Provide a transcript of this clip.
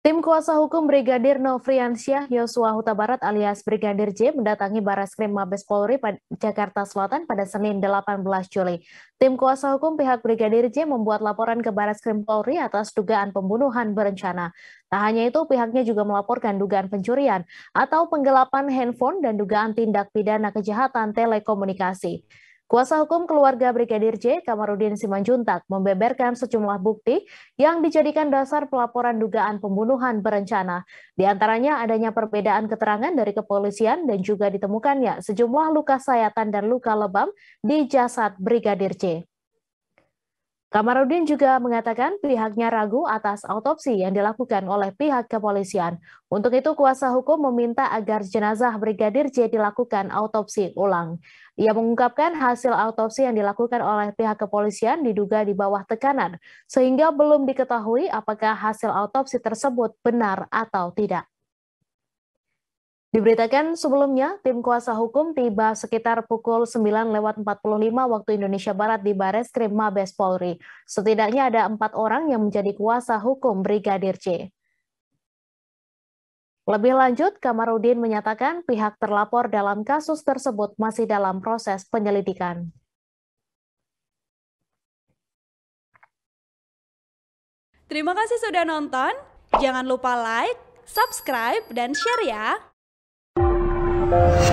Tim kuasa hukum Brigadir Nofriansyah Yosua Huta Barat alias Brigadir J mendatangi Baris Krim Mabes Polri Jakarta Selatan pada Senin 18 Juli. Tim kuasa hukum pihak Brigadir J membuat laporan ke Baris Krim Polri atas dugaan pembunuhan berencana. Tak hanya itu, pihaknya juga melaporkan dugaan pencurian atau penggelapan handphone dan dugaan tindak pidana kejahatan telekomunikasi. Kuasa hukum keluarga Brigadir J, Kamarudin Simanjuntak, membeberkan sejumlah bukti yang dijadikan dasar pelaporan dugaan pembunuhan berencana. Di antaranya adanya perbedaan keterangan dari kepolisian dan juga ditemukannya sejumlah luka sayatan dan luka lebam di jasad Brigadir J. Kamarudin juga mengatakan pihaknya ragu atas autopsi yang dilakukan oleh pihak kepolisian. Untuk itu kuasa hukum meminta agar jenazah Brigadir J dilakukan autopsi ulang. Ia mengungkapkan hasil autopsi yang dilakukan oleh pihak kepolisian diduga di bawah tekanan, sehingga belum diketahui apakah hasil autopsi tersebut benar atau tidak. Diberitakan sebelumnya, tim kuasa hukum tiba sekitar pukul 9 lewat 45 waktu Indonesia Barat di Bares Krim Mabes Polri. Setidaknya ada empat orang yang menjadi kuasa hukum Brigadir C. Lebih lanjut, Kamarudin menyatakan pihak terlapor dalam kasus tersebut masih dalam proses penyelidikan. Terima kasih sudah nonton. Jangan lupa like, subscribe, dan share ya. 了。